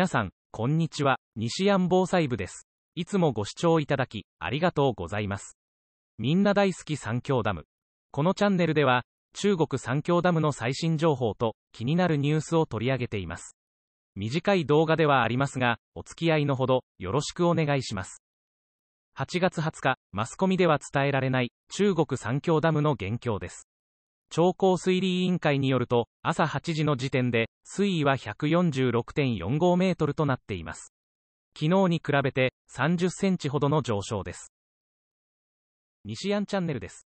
皆さん、こんにちは、西安防災部です。いつもご視聴いただき、ありがとうございます。みんな大好き三峡ダム。このチャンネルでは、中国三峡ダムの最新情報と気になるニュースを取り上げています。短い動画ではありますが、お付き合いのほどよろしくお願いします。8月20日、マスコミでは伝えられない中国三峡ダムの現況です。超高水利委員会によると、朝8時の時点で、水位は146.45メートルとなっています。昨日に比べて30センチほどの上昇です。西安チャンネルです。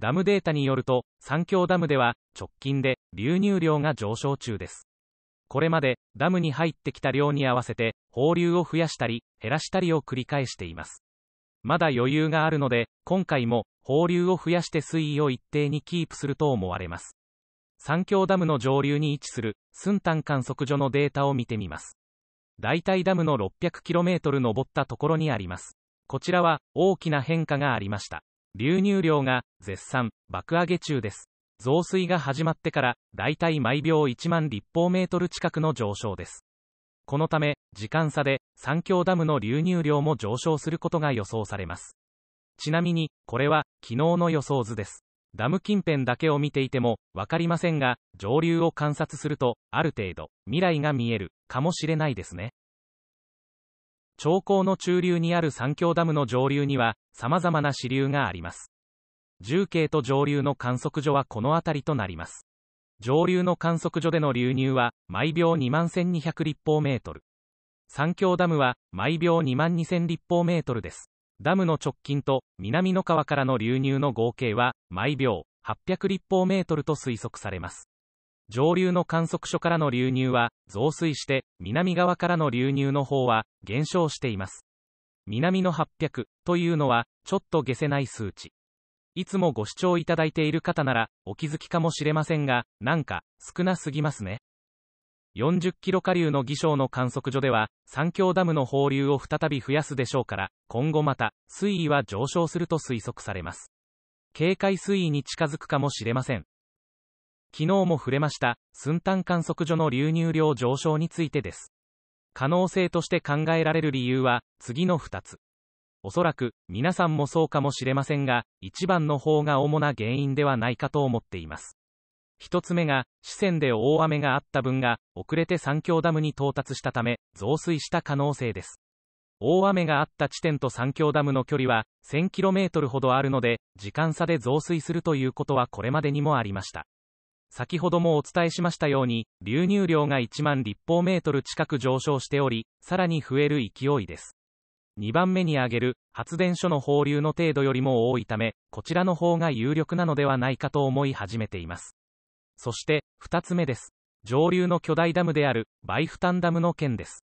ダムデータによると、三峡ダムでは直近で流入量が上昇中です。これまでダムに入ってきた量に合わせて放流を増やしたり減らしたりを繰り返しています。まだ余裕があるので、今回も放流を増やして水位を一定にキープすると思われます。三峡ダムの上流に位置する、寸ン観測所のデータを見てみます。大体ダムの 600km 登ったところにあります。こちらは、大きな変化がありました。流入量が、絶賛、爆上げ中です。増水が始まってから、大体毎秒1万立方メートル近くの上昇です。このため、時間差で、三峡ダムの流入量も上昇することが予想されます。ちなみに、これは、昨日の予想図です。ダム近辺だけを見ていても、わかりませんが、上流を観察すると、ある程度、未来が見える、かもしれないですね。長江の中流にある三峡ダムの上流には、様々な支流があります。重慶と上流の観測所はこの辺りとなります。上流の観測所での流入は、毎秒2万1200立方メートル。三峡ダムは、毎秒2万2000立方メートルです。ダムの直近と南の川からの流入の合計は毎秒800立方メートルと推測されます。上流の観測所からの流入は増水して南側からの流入の方は減少しています。南の800というのはちょっと下せない数値。いつもご視聴いただいている方ならお気づきかもしれませんが、なんか少なすぎますね。40キロ下流の偽証の観測所では、三峡ダムの放流を再び増やすでしょうから、今後また、水位は上昇すると推測されます。警戒水位に近づくかもしれません。昨日も触れました、寸端観測所の流入量上昇についてです。可能性として考えられる理由は、次の2つ。おそらく、皆さんもそうかもしれませんが、一番の方が主な原因ではないかと思っています。一つ目が、四川で大雨があった分が、遅れて三峡ダムに到達したため、増水した可能性です。大雨があった地点と三峡ダムの距離は 1000km ほどあるので、時間差で増水するということはこれまでにもありました。先ほどもお伝えしましたように、流入量が1万立方メートル近く上昇しており、さらに増える勢いです。2番目に挙げる、発電所の放流の程度よりも多いため、こちらの方が有力なのではないかと思い始めています。そして、2つ目です。上流の巨大ダムである、バイフタンダムの件です。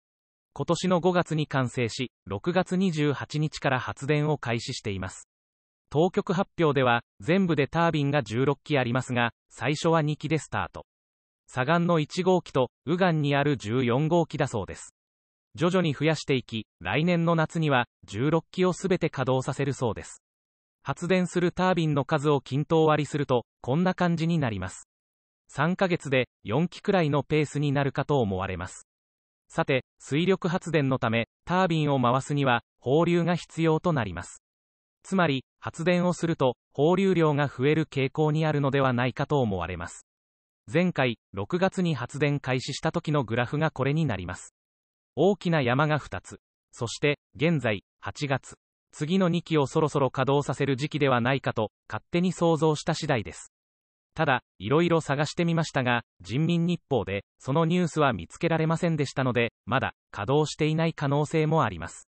今年の5月に完成し、6月28日から発電を開始しています。当局発表では、全部でタービンが16機ありますが、最初は2機でスタート。左岸の1号機と、右岸にある14号機だそうです。徐々に増やしていき、来年の夏には、16機をすべて稼働させるそうです。発電するタービンの数を均等割りすると、こんな感じになります。3ヶ月で4機くらいのペースになるかと思われます。さて、水力発電のため、タービンを回すには、放流が必要となります。つまり、発電をすると、放流量が増える傾向にあるのではないかと思われます。前回、6月に発電開始した時のグラフがこれになります。大きな山が2つ。そして、現在、8月。次の2機をそろそろ稼働させる時期ではないかと、勝手に想像した次第です。ただ、いろいろ探してみましたが、人民日報で、そのニュースは見つけられませんでしたので、まだ、稼働していない可能性もあります。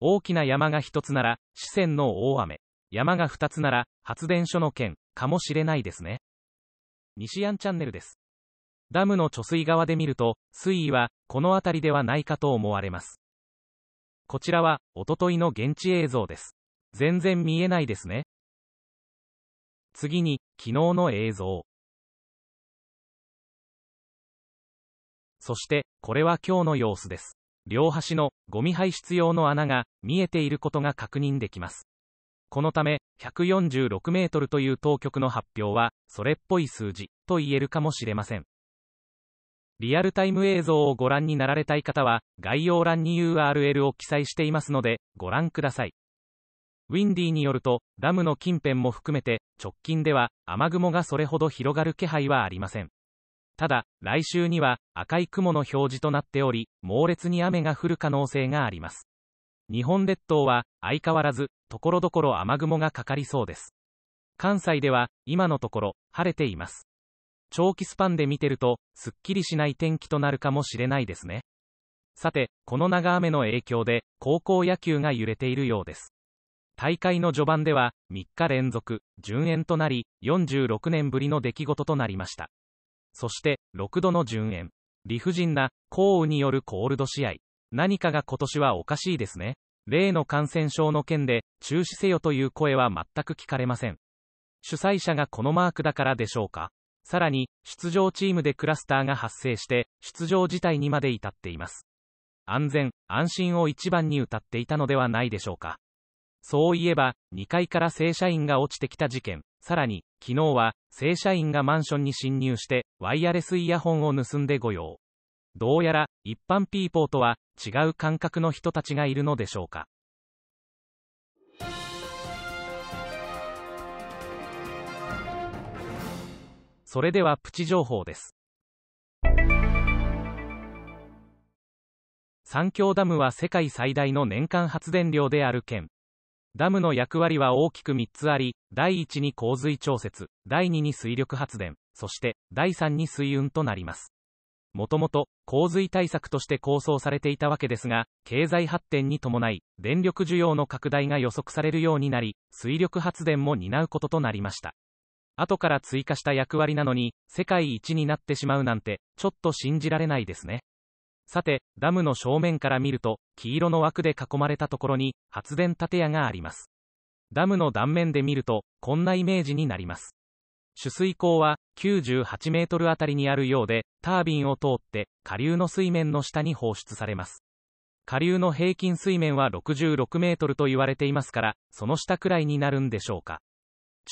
大きな山が一つなら、四川の大雨。山が二つなら、発電所の件、かもしれないですね。西安チャンネルです。ダムの貯水側で見ると、水位は、この辺りではないかと思われます。こちらは、おとといの現地映像です。全然見えないですね。次に、昨日の映像。そして、これは今日の様子です。両端のゴミ排出用の穴が見えていることが確認できます。このため、146メートルという当局の発表は、それっぽい数字と言えるかもしれません。リアルタイム映像をご覧になられたい方は、概要欄に URL を記載していますので、ご覧ください。ウィンディーによると、ダムの近辺も含めて、直近では雨雲がそれほど広がる気配はありません。ただ、来週には赤い雲の表示となっており、猛烈に雨が降る可能性があります。日本列島は相変わらず、ところどころ雨雲がかかりそうです。関西では、今のところ、晴れています。長期スパンで見てると、すっきりしない天気となるかもしれないですね。さて、この長雨の影響で、高校野球が揺れているようです。大会の序盤では3日連続順延となり46年ぶりの出来事となりましたそして6度の順延理不尽な降雨によるコールド試合何かが今年はおかしいですね例の感染症の件で中止せよという声は全く聞かれません主催者がこのマークだからでしょうかさらに出場チームでクラスターが発生して出場自体にまで至っています安全安心を一番に歌っていたのではないでしょうかそういえば、2階から正社員が落ちてきた事件。さらに、昨日は、正社員がマンションに侵入して、ワイヤレスイヤホンを盗んで御用。どうやら、一般ピーポーとは、違う感覚の人たちがいるのでしょうか。それではプチ情報です。三峡ダムは世界最大の年間発電量である県。ダムの役割は大きく3つあり、第1に洪水調節、第2に水力発電、そして第3に水運となります。もともと洪水対策として構想されていたわけですが、経済発展に伴い、電力需要の拡大が予測されるようになり、水力発電も担うこととなりました。後から追加した役割なのに、世界一になってしまうなんて、ちょっと信じられないですね。さて、ダムの正面から見ると、黄色の枠で囲まれたところに、発電建屋があります。ダムの断面で見ると、こんなイメージになります。取水口は、98メートルあたりにあるようで、タービンを通って、下流の水面の下に放出されます。下流の平均水面は66メートルと言われていますから、その下くらいになるんでしょうか。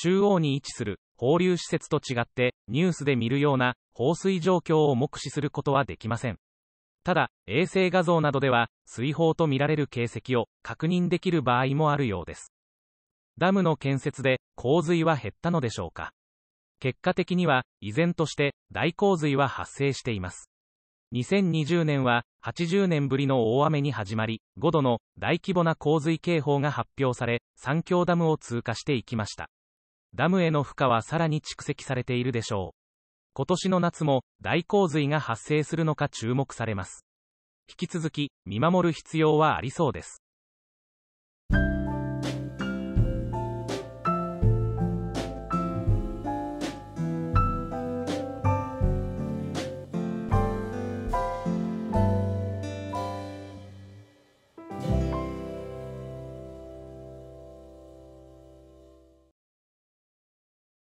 中央に位置する、放流施設と違って、ニュースで見るような、放水状況を目視することはできません。ただ、衛星画像などでは、水泡とみられる形跡を確認できる場合もあるようです。ダムの建設で洪水は減ったのでしょうか結果的には、依然として大洪水は発生しています。2020年は80年ぶりの大雨に始まり、5度の大規模な洪水警報が発表され、三峡ダムを通過していきました。ダムへの負荷はさらに蓄積されているでしょう。今年の夏も大洪水が発生するのか注目されます。引き続き、見守る必要はありそうです。